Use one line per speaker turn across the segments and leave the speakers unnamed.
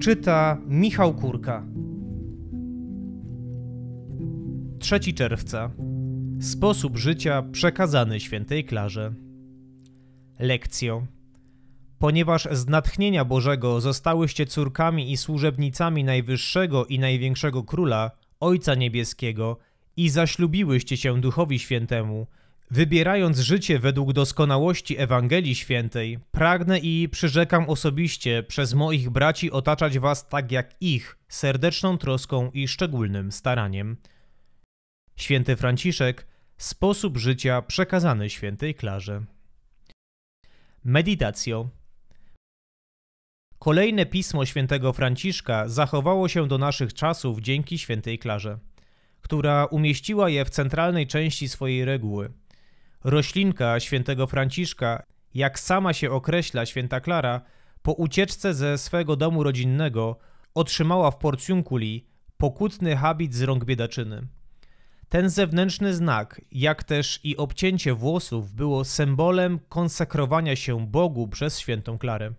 Czyta Michał Kurka. 3 czerwca. Sposób życia przekazany świętej Klarze. Lekcjo. Ponieważ z natchnienia Bożego zostałyście córkami i służebnicami Najwyższego i Największego Króla, Ojca Niebieskiego, i zaślubiłyście się Duchowi Świętemu – Wybierając życie według doskonałości Ewangelii Świętej, pragnę i przyrzekam osobiście przez moich braci otaczać Was tak jak ich, serdeczną troską i szczególnym staraniem. Święty Franciszek, sposób życia przekazany świętej Klarze. Medytacjo Kolejne pismo świętego Franciszka zachowało się do naszych czasów dzięki świętej Klarze, która umieściła je w centralnej części swojej reguły – Roślinka świętego Franciszka, jak sama się określa święta Klara, po ucieczce ze swego domu rodzinnego otrzymała w Porciunculi pokutny habit z rąk biedaczyny. Ten zewnętrzny znak, jak też i obcięcie włosów, było symbolem konsekrowania się Bogu przez świętą Klarę.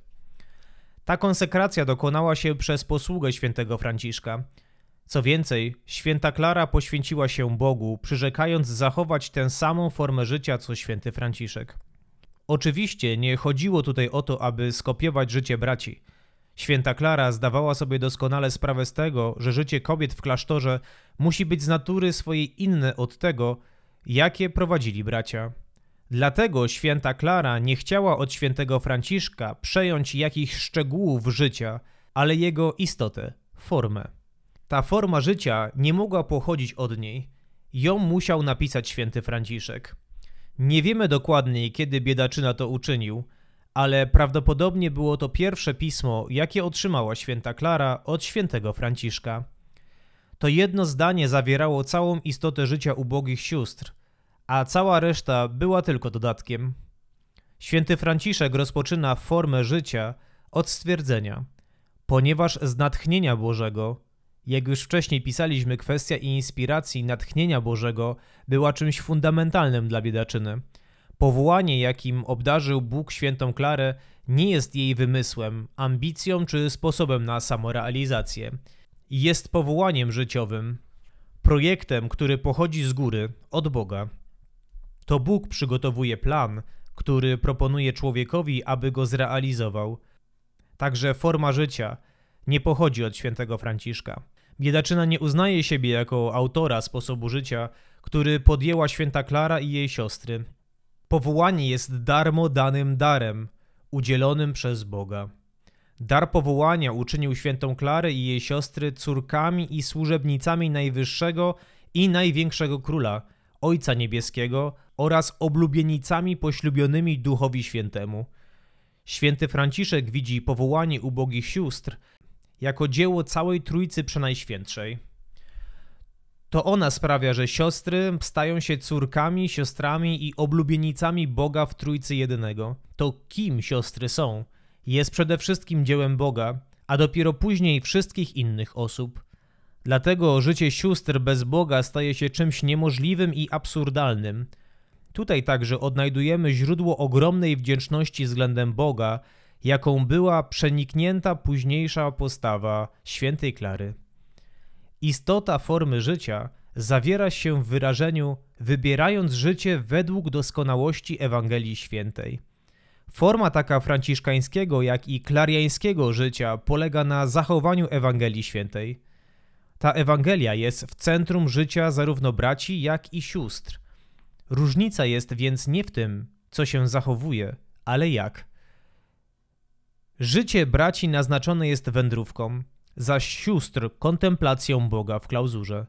Ta konsekracja dokonała się przez posługę świętego Franciszka – co więcej, święta Klara poświęciła się Bogu, przyrzekając zachować tę samą formę życia co święty Franciszek. Oczywiście nie chodziło tutaj o to, aby skopiować życie braci. Święta Klara zdawała sobie doskonale sprawę z tego, że życie kobiet w klasztorze musi być z natury swojej inne od tego, jakie prowadzili bracia. Dlatego święta Klara nie chciała od świętego Franciszka przejąć jakichś szczegółów życia, ale jego istotę, formę. Ta forma życia nie mogła pochodzić od niej. Ją musiał napisać święty Franciszek. Nie wiemy dokładnie, kiedy biedaczyna to uczynił, ale prawdopodobnie było to pierwsze pismo, jakie otrzymała święta Klara od świętego Franciszka. To jedno zdanie zawierało całą istotę życia ubogich sióstr, a cała reszta była tylko dodatkiem. Święty Franciszek rozpoczyna formę życia od stwierdzenia: Ponieważ z natchnienia Bożego jak już wcześniej pisaliśmy, kwestia inspiracji, natchnienia Bożego była czymś fundamentalnym dla biedaczyny. Powołanie, jakim obdarzył Bóg świętą Klarę, nie jest jej wymysłem, ambicją czy sposobem na samorealizację. Jest powołaniem życiowym, projektem, który pochodzi z góry, od Boga. To Bóg przygotowuje plan, który proponuje człowiekowi, aby go zrealizował. Także forma życia nie pochodzi od świętego Franciszka. Biedaczyna nie uznaje siebie jako autora sposobu życia, który podjęła święta Klara i jej siostry. Powołanie jest darmo danym darem, udzielonym przez Boga. Dar powołania uczynił świętą Klarę i jej siostry córkami i służebnicami Najwyższego i Największego Króla, Ojca Niebieskiego oraz oblubienicami poślubionymi Duchowi Świętemu. Święty Franciszek widzi powołanie ubogich sióstr jako dzieło całej Trójcy Przenajświętszej. To ona sprawia, że siostry stają się córkami, siostrami i oblubienicami Boga w Trójcy Jedynego. To kim siostry są, jest przede wszystkim dziełem Boga, a dopiero później wszystkich innych osób. Dlatego życie sióstr bez Boga staje się czymś niemożliwym i absurdalnym. Tutaj także odnajdujemy źródło ogromnej wdzięczności względem Boga, jaką była przeniknięta późniejsza postawa świętej Klary. Istota formy życia zawiera się w wyrażeniu wybierając życie według doskonałości Ewangelii Świętej. Forma taka franciszkańskiego, jak i klariańskiego życia polega na zachowaniu Ewangelii Świętej. Ta Ewangelia jest w centrum życia zarówno braci, jak i sióstr. Różnica jest więc nie w tym, co się zachowuje, ale jak. Życie braci naznaczone jest wędrówką, zaś sióstr kontemplacją Boga w klauzurze.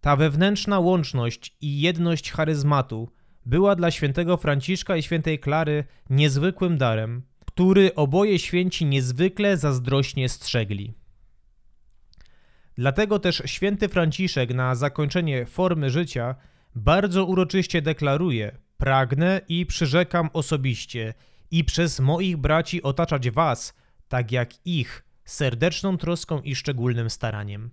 Ta wewnętrzna łączność i jedność charyzmatu była dla świętego Franciszka i świętej Klary niezwykłym darem, który oboje święci niezwykle zazdrośnie strzegli. Dlatego też święty Franciszek na zakończenie formy życia bardzo uroczyście deklaruje: Pragnę i przyrzekam osobiście i przez moich braci otaczać was, tak jak ich, serdeczną troską i szczególnym staraniem.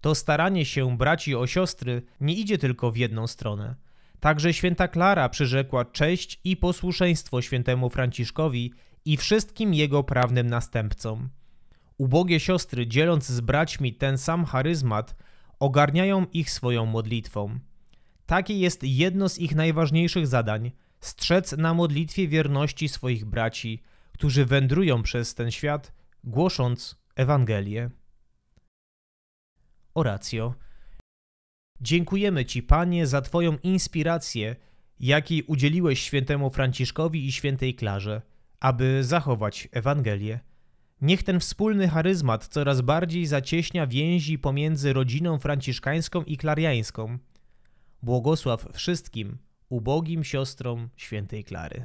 To staranie się braci o siostry nie idzie tylko w jedną stronę. Także święta Klara przyrzekła cześć i posłuszeństwo świętemu Franciszkowi i wszystkim jego prawnym następcom. Ubogie siostry, dzieląc z braćmi ten sam charyzmat, ogarniają ich swoją modlitwą. Takie jest jedno z ich najważniejszych zadań – strzec na modlitwie wierności swoich braci, którzy wędrują przez ten świat, głosząc Ewangelię. Oracjo. Dziękujemy Ci, Panie, za Twoją inspirację, jakiej udzieliłeś świętemu Franciszkowi i świętej Klarze, aby zachować Ewangelię. Niech ten wspólny charyzmat coraz bardziej zacieśnia więzi pomiędzy rodziną franciszkańską i klariańską. Błogosław wszystkim, ubogim siostrom świętej Klary.